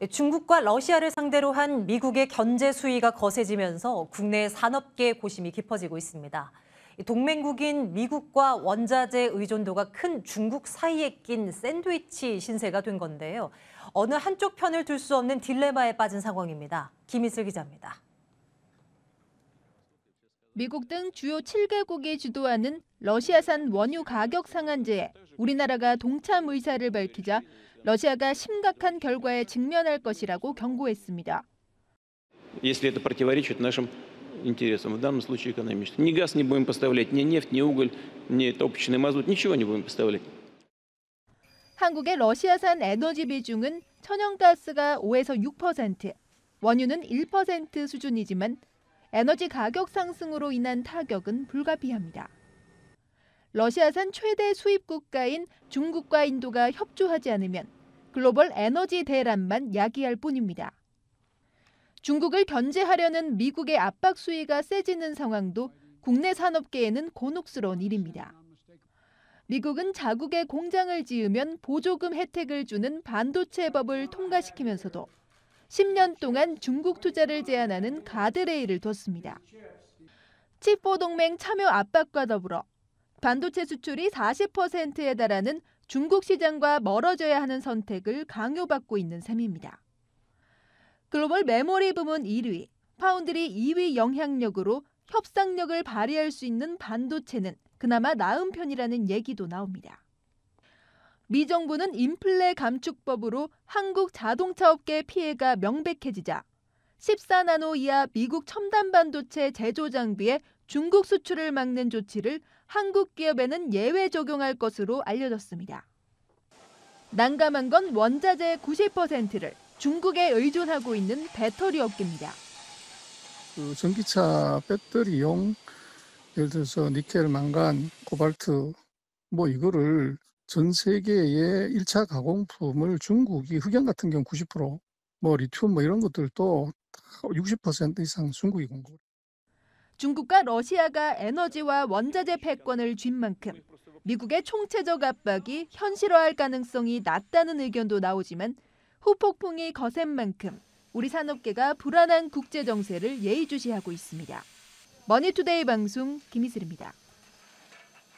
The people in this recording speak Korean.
예, 중국과 러시아를 상대로 한 미국의 견제 수위가 거세지면서 국내 산업계 고심이 깊어지고 있습니다. 동맹국인 미국과 원자재 의존도가 큰 중국 사이에 낀 샌드위치 신세가 된 건데요. 어느 한쪽 편을 들 수 없는 딜레마에 빠진 상황입니다. 김희슬 기자입니다. 미국 등 주요 7개국이 주도하는 러시아산 원유 가격 상한제에 우리나라가 동참 의사를 밝히자 러시아가 심각한 결과에 직면할 것이라고 경고했습니다. Если это противоречит нашим интересам, в данном случае экономическим. Ни газ не будем поставлять, ни нефть, ни уголь, ни топочный мазут, ничего не будем поставлять. 한국의 러시아산 에너지 비중은 천연가스가 5에서 6%, 원유는 1% 수준이지만 에너지 가격 상승으로 인한 타격은 불가피합니다. 러시아산 최대 수입 국가인 중국과 인도가 협조하지 않으면 글로벌 에너지 대란만 야기할 뿐입니다. 중국을 견제하려는 미국의 압박 수위가 세지는 상황도 국내 산업계에는 곤혹스러운 일입니다. 미국은 자국의 공장을 지으면 보조금 혜택을 주는 반도체 법을 통과시키면서도 10년 동안 중국 투자를 제한하는 가드레일을 뒀습니다. 칩보 동맹 참여 압박과 더불어 반도체 수출이 40%에 달하는 중국 시장과 멀어져야 하는 선택을 강요받고 있는 셈입니다. 글로벌 메모리 부문 1위, 파운드리 2위 영향력으로 협상력을 발휘할 수 있는 반도체는 그나마 나은 편이라는 얘기도 나옵니다. 미 정부는 인플레 감축법으로 한국 자동차 업계 피해가 명백해지자 14나노 이하 미국 첨단 반도체 제조 장비의 중국 수출을 막는 조치를 한국 기업에는 예외 적용할 것으로 알려졌습니다. 난감한 건 원자재의 90%를 중국에 의존하고 있는 배터리 업계입니다. 그 전기차 배터리용 예를 들어서 니켈, 망간, 코발트 뭐 이거를 전 세계의 1차 가공품을 중국이 흑연 같은 경우 90%, 뭐 리튬 뭐 이런 것들도 60% 이상 중국이 공급. 중국과 러시아가 에너지와 원자재 패권을 쥔 만큼 미국의 총체적 압박이 현실화할 가능성이 낮다는 의견도 나오지만 후폭풍이 거센 만큼 우리 산업계가 불안한 국제 정세를 예의주시하고 있습니다. 머니투데이 방송 김희슬입니다.